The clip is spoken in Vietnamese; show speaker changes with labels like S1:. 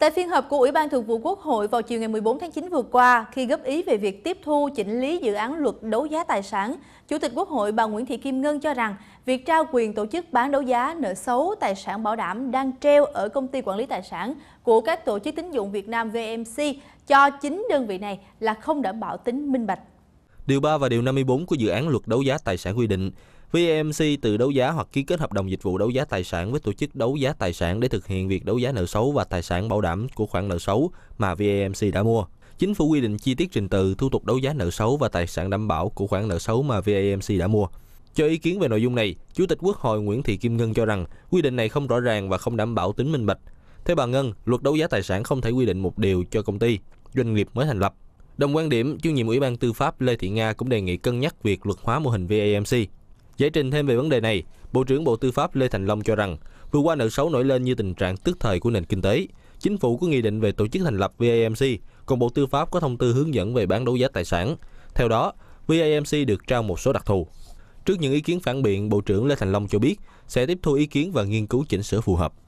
S1: Tại phiên họp của Ủy ban Thường vụ Quốc hội vào chiều ngày 14 tháng 9 vừa qua, khi góp ý về việc tiếp thu chỉnh lý dự án luật đấu giá tài sản, Chủ tịch Quốc hội bà Nguyễn Thị Kim Ngân cho rằng việc trao quyền tổ chức bán đấu giá nợ xấu tài sản bảo đảm đang treo ở công ty quản lý tài sản của các tổ chức tín dụng Việt Nam VMC cho chính đơn vị này là không đảm bảo tính minh bạch.
S2: Điều 3 và điều 54 của dự án luật đấu giá tài sản quy định VAMC từ đấu giá hoặc ký kết hợp đồng dịch vụ đấu giá tài sản với tổ chức đấu giá tài sản để thực hiện việc đấu giá nợ xấu và tài sản bảo đảm của khoản nợ xấu mà VAMC đã mua. Chính phủ quy định chi tiết trình tự thủ tục đấu giá nợ xấu và tài sản đảm bảo của khoản nợ xấu mà VAMC đã mua. Cho ý kiến về nội dung này, Chủ tịch Quốc hội Nguyễn Thị Kim Ngân cho rằng quy định này không rõ ràng và không đảm bảo tính minh bạch. Theo bà Ngân, luật đấu giá tài sản không thể quy định một điều cho công ty, doanh nghiệp mới thành lập. Đồng quan điểm, chủ nhiệm Ủy ban Tư pháp Lê Thị Nga cũng đề nghị cân nhắc việc luật hóa mô hình VAMC. Giải trình thêm về vấn đề này, Bộ trưởng Bộ Tư pháp Lê Thành Long cho rằng, vừa qua nợ xấu nổi lên như tình trạng tức thời của nền kinh tế. Chính phủ có nghị định về tổ chức thành lập VAMC, còn Bộ Tư pháp có thông tư hướng dẫn về bán đấu giá tài sản. Theo đó, VAMC được trao một số đặc thù. Trước những ý kiến phản biện, Bộ trưởng Lê Thành Long cho biết sẽ tiếp thu ý kiến và nghiên cứu chỉnh sửa phù hợp.